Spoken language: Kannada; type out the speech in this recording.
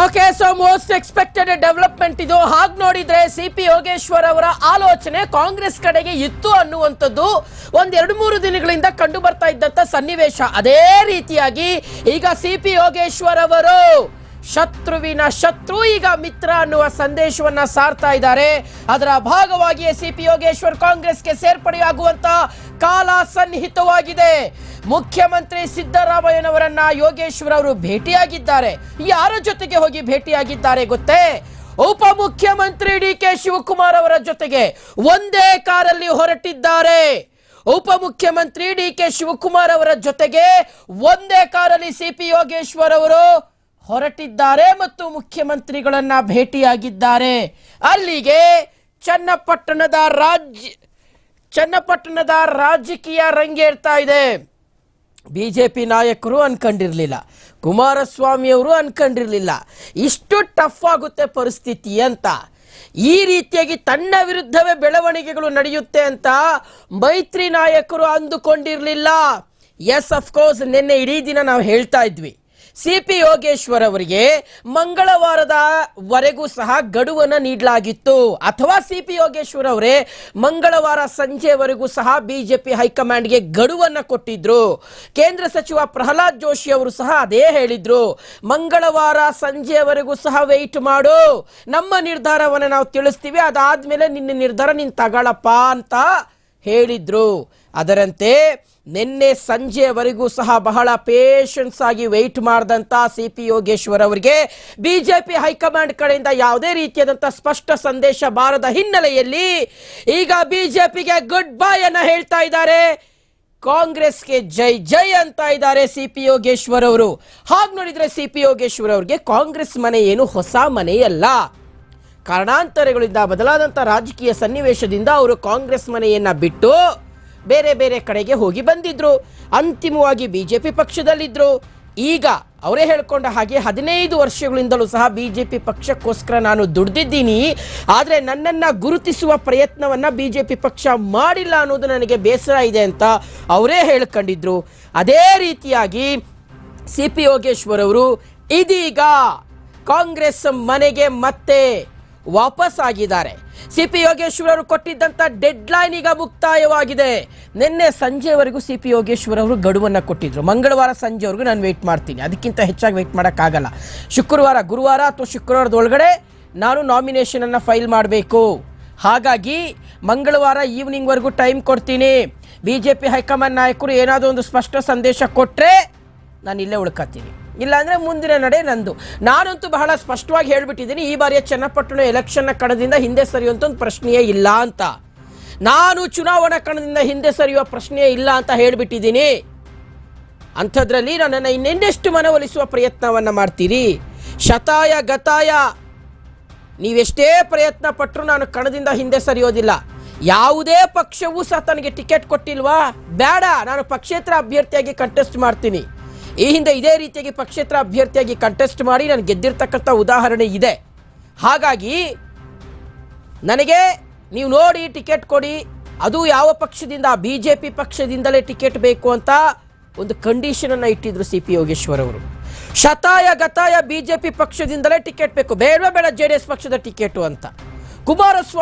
okay so most expected development ಇದು ಹಾಗೆ ನೋಡಿದ್ರೆ ಸಿ ಪಿ ಯೋಗೇಶ್ವರ್ ಅವರ ಆಲೋಚನೆ ಕಾಂಗ್ರೆಸ್ ಕಡೆಗೆ ಇತ್ತು ಅನ್ನುವಂಥದ್ದು ಒಂದೆರಡು ಮೂರು ದಿನಗಳಿಂದ ಕಂಡು ಬರ್ತಾ ಇದ್ದಂತ ಸನ್ನಿವೇಶ ಅದೇ ರೀತಿಯಾಗಿ ಈಗ ಸಿ ಪಿ ಯೋಗೇಶ್ವರ್ ಅವರು ಶತ್ರುವಿನ ಶತ್ರು ಈಗ ಮಿತ್ರ ಅನ್ನುವ ಸಂದೇಶವನ್ನ ಸಾರ್ತಾ ಇದ್ದಾರೆ ಅದರ ಭಾಗವಾಗಿಯೇ ಸಿಪಿ ಪಿ ಯೋಗೇಶ್ವರ್ ಕಾಂಗ್ರೆಸ್ಗೆ ಸೇರ್ಪಡೆಯಾಗುವಂತ ಕಾಲ ಸನ್ನಿಹಿತವಾಗಿದೆ ಮುಖ್ಯಮಂತ್ರಿ ಸಿದ್ದರಾಮಯ್ಯನವರನ್ನ ಯೋಗೇಶ್ವರ್ ಅವರು ಭೇಟಿಯಾಗಿದ್ದಾರೆ ಯಾರ ಜೊತೆಗೆ ಹೋಗಿ ಭೇಟಿಯಾಗಿದ್ದಾರೆ ಗೊತ್ತೇ ಉಪಮುಖ್ಯಮಂತ್ರಿ ಡಿ ಕೆ ಶಿವಕುಮಾರ್ ಅವರ ಜೊತೆಗೆ ಒಂದೇ ಕಾರಲ್ಲಿ ಹೊರಟಿದ್ದಾರೆ ಉಪಮುಖ್ಯಮಂತ್ರಿ ಡಿ ಕೆ ಶಿವಕುಮಾರ್ ಅವರ ಜೊತೆಗೆ ಒಂದೇ ಕಾರಲ್ಲಿ ಸಿಪಿ ಯೋಗೇಶ್ವರ್ ಅವರು ಹೊರಟಿದ್ದಾರೆ ಮತ್ತು ಮುಖ್ಯಮಂತ್ರಿಗಳನ್ನ ಭೇಟಿಯಾಗಿದ್ದಾರೆ ಅಲ್ಲಿಗೆ ಚನ್ನಪಟ್ಟಣದ ರಾಜ್ಯ ಚನ್ನಪಟ್ಟಣದ ರಾಜಕೀಯ ರಂಗೇರ್ತಾ ಇದೆ ಬಿಜೆಪಿ ನಾಯಕರು ಅನ್ಕೊಂಡಿರ್ಲಿಲ್ಲ ಕುಮಾರಸ್ವಾಮಿ ಅವರು ಅನ್ಕೊಂಡಿರ್ಲಿಲ್ಲ ಇಷ್ಟು ಟಫ್ ಆಗುತ್ತೆ ಪರಿಸ್ಥಿತಿ ಅಂತ ಈ ರೀತಿಯಾಗಿ ತನ್ನ ವಿರುದ್ಧವೇ ಬೆಳವಣಿಗೆಗಳು ನಡೆಯುತ್ತೆ ಅಂತ ಮೈತ್ರಿ ನಾಯಕರು ಅಂದುಕೊಂಡಿರಲಿಲ್ಲ ಎಸ್ ಅಫ್ಕೋರ್ಸ್ ನಿನ್ನೆ ಇಡೀ ದಿನ ನಾವು ಹೇಳ್ತಾ ಇದ್ವಿ ಸಿ ಪಿ ಯೋಗೇಶ್ವರ್ ಅವರಿಗೆ ವರೆಗೂ ಸಹ ಗಡುವನ್ನು ನೀಡಲಾಗಿತ್ತು ಅಥವಾ ಸಿ ಪಿ ಯೋಗೇಶ್ವರ್ ಅವರೇ ಮಂಗಳವಾರ ಸಂಜೆವರೆಗೂ ಸಹ ಬಿಜೆಪಿ ಹೈಕಮಾಂಡ್ಗೆ ಗಡುವನ್ನು ಕೊಟ್ಟಿದ್ರು ಕೇಂದ್ರ ಸಚಿವ ಪ್ರಹ್ಲಾದ್ ಜೋಶಿ ಅವರು ಸಹ ಅದೇ ಹೇಳಿದ್ರು ಮಂಗಳವಾರ ಸಂಜೆವರೆಗೂ ಸಹ ವೆಯ್ಟ್ ಮಾಡು ನಮ್ಮ ನಿರ್ಧಾರವನ್ನು ನಾವು ತಿಳಿಸ್ತೀವಿ ಅದಾದ್ಮೇಲೆ ನಿನ್ನ ನಿರ್ಧಾರ ನೀನು ತಗೊಳಪ್ಪ ಅಂತ ಹೇಳಿದ್ರು ಅದರಂತೆ ನಿನ್ನೆ ಸಂಜೆವರೆಗೂ ಸಹ ಬಹಳ ಪೇಷನ್ಸ್ ಆಗಿ ವೆಯ್ಟ್ ಮಾಡಿದಂಥ ಸಿ ಪಿ ಯೋಗೇಶ್ವರ್ ಅವರಿಗೆ ಬಿಜೆಪಿ ಹೈಕಮಾಂಡ್ ಕಡೆಯಿಂದ ಯಾವುದೇ ರೀತಿಯಾದಂಥ ಸ್ಪಷ್ಟ ಸಂದೇಶ ಬಾರದ ಹಿನ್ನೆಲೆಯಲ್ಲಿ ಈಗ ಬಿಜೆಪಿಗೆ ಗುಡ್ ಬೈ ಅನ್ನ ಹೇಳ್ತಾ ಇದ್ದಾರೆ ಕಾಂಗ್ರೆಸ್ಗೆ ಜೈ ಜೈ ಅಂತ ಇದ್ದಾರೆ ಸಿ ಪಿ ಯೋಗೇಶ್ವರ್ ಅವರು ಹಾಗೆ ನೋಡಿದರೆ ಸಿ ಪಿ ಯೋಗೇಶ್ವರ್ ಅವರಿಗೆ ಕಾಂಗ್ರೆಸ್ ಮನೆ ಏನು ಹೊಸ ಮನೆಯಲ್ಲ ಕಾರಣಾಂತರಗಳಿಂದ ಬದಲಾದಂಥ ರಾಜಕೀಯ ಸನ್ನಿವೇಶದಿಂದ ಅವರು ಕಾಂಗ್ರೆಸ್ ಮನೆಯನ್ನು ಬಿಟ್ಟು ಬೇರೆ ಬೇರೆ ಕಡೆಗೆ ಹೋಗಿ ಬಂದಿದ್ರು ಅಂತಿಮವಾಗಿ ಬಿ ಜೆ ಪಿ ಪಕ್ಷದಲ್ಲಿದ್ದರು ಈಗ ಅವರೇ ಹೇಳ್ಕೊಂಡ ಹಾಗೆ ಹದಿನೈದು ವರ್ಷಗಳಿಂದಲೂ ಸಹ ಬಿ ಜೆ ಪಿ ಪಕ್ಷಕ್ಕೋಸ್ಕರ ನಾನು ದುಡ್ದಿದ್ದೀನಿ ಆದರೆ ನನ್ನನ್ನು ಗುರುತಿಸುವ ಪ್ರಯತ್ನವನ್ನು ಬಿ ಜೆ ಪಿ ಪಕ್ಷ ಮಾಡಿಲ್ಲ ಅನ್ನೋದು ನನಗೆ ಬೇಸರ ಇದೆ ಅಂತ ಅವರೇ ಹೇಳ್ಕೊಂಡಿದ್ರು ಅದೇ ರೀತಿಯಾಗಿ ಸಿ ಪಿ ಯೋಗೇಶ್ವರ್ ಅವರು ಇದೀಗ ಕಾಂಗ್ರೆಸ್ ಮನೆಗೆ ಮತ್ತೆ ವಾಪಸ್ ಆಗಿದ್ದಾರೆ ಸಿಪಿ ಅವರು ಕೊಟ್ಟಿದ್ದಂಥ ಡೆಡ್ ಲೈನ್ ಈಗ ಮುಕ್ತಾಯವಾಗಿದೆ ನಿನ್ನೆ ಸಂಜೆವರೆಗೂ ಸಿಪಿ ಯೋಗೇಶ್ವರ್ ಅವರು ಗಡುವನ್ನು ಕೊಟ್ಟಿದ್ರು ಮಂಗಳವಾರ ಸಂಜೆವರೆಗೂ ನಾನು ವೆಯ್ಟ್ ಮಾಡ್ತೀನಿ ಅದಕ್ಕಿಂತ ಹೆಚ್ಚಾಗಿ ವೆಯ್ಟ್ ಮಾಡೋಕ್ಕಾಗಲ್ಲ ಶುಕ್ರವಾರ ಗುರುವಾರ ಅಥವಾ ಶುಕ್ರವಾರದೊಳಗಡೆ ಒಳಗಡೆ ನಾನು ನಾಮಿನೇಷನನ್ನು ಫೈಲ್ ಮಾಡಬೇಕು ಹಾಗಾಗಿ ಮಂಗಳವಾರ ಈವ್ನಿಂಗ್ವರೆಗೂ ಟೈಮ್ ಕೊಡ್ತೀನಿ ಬಿ ಜೆ ಪಿ ಹೈಕಮಾಂಡ್ ನಾಯಕರು ಏನಾದರೂ ಒಂದು ಸ್ಪಷ್ಟ ಸಂದೇಶ ಕೊಟ್ಟರೆ ನಾನು ಇಲ್ಲೇ ಉಳ್ಕೋತೀನಿ ಇಲ್ಲಾಂದರೆ ಮುಂದಿನ ನಡೆ ನಂದು ನಾನಂತೂ ಬಹಳ ಸ್ಪಷ್ಟವಾಗಿ ಹೇಳಿಬಿಟ್ಟಿದ್ದೀನಿ ಈ ಬಾರಿಯ ಚನ್ನಪಟ್ಟಣ ಎಲೆಕ್ಷನ್ನ ಕಣದಿಂದ ಹಿಂದೆ ಸರಿಯುವಂಥ ಒಂದು ಪ್ರಶ್ನೆಯೇ ಇಲ್ಲ ಅಂತ ನಾನು ಚುನಾವಣಾ ಕಣದಿಂದ ಹಿಂದೆ ಸರಿಯುವ ಪ್ರಶ್ನೆಯೇ ಇಲ್ಲ ಅಂತ ಹೇಳಿಬಿಟ್ಟಿದ್ದೀನಿ ಅಂಥದ್ರಲ್ಲಿ ನನ್ನನ್ನು ಇನ್ನೆಂದೆಷ್ಟು ಮನವೊಲಿಸುವ ಪ್ರಯತ್ನವನ್ನು ಮಾಡ್ತೀರಿ ಶತಾಯ ಗತಾಯ ನೀವೆಷ್ಟೇ ಪ್ರಯತ್ನ ಪಟ್ಟರು ನಾನು ಕಣದಿಂದ ಹಿಂದೆ ಸರಿಯೋದಿಲ್ಲ ಯಾವುದೇ ಪಕ್ಷವೂ ಸಹ ತನಗೆ ಟಿಕೆಟ್ ಕೊಟ್ಟಿಲ್ವಾ ಬೇಡ ನಾನು ಪಕ್ಷೇತರ ಅಭ್ಯರ್ಥಿಯಾಗಿ ಕಂಟೆಸ್ಟ್ ಮಾಡ್ತೀನಿ ಈ ಹಿಂದೆ ಇದೇ ರೀತಿಯಾಗಿ ಪಕ್ಷೇತರ ಅಭ್ಯರ್ಥಿಯಾಗಿ ಕಂಟೆಸ್ಟ್ ಮಾಡಿ ನಾನು ಗೆದ್ದಿರ್ತಕ್ಕಂಥ ಉದಾಹರಣೆ ಇದೆ ಹಾಗಾಗಿ ನನಗೆ ನೀವು ನೋಡಿ ಟಿಕೆಟ್ ಕೊಡಿ ಅದು ಯಾವ ಪಕ್ಷದಿಂದ ಬಿ ಜೆ ಪಿ ಪಕ್ಷದಿಂದಲೇ ಟಿಕೆಟ್ ಬೇಕು ಅಂತ ಒಂದು ಕಂಡೀಷನನ್ನು ಇಟ್ಟಿದ್ರು ಸಿ ಪಿ ಯೋಗೇಶ್ವರ್ ಅವರು ಶತಾಯ ಗತಾಯ ಬಿ ಜೆ ಪಿ ಪಕ್ಷದಿಂದಲೇ ಟಿಕೆಟ್ ಬೇಕು ಬೇಡ ಬೇಡ ಜೆಡಿಎಸ್ ಪಕ್ಷದ ಟಿಕೆಟು ಅಂತ ಕುಮಾರಸ್ವಾಮಿ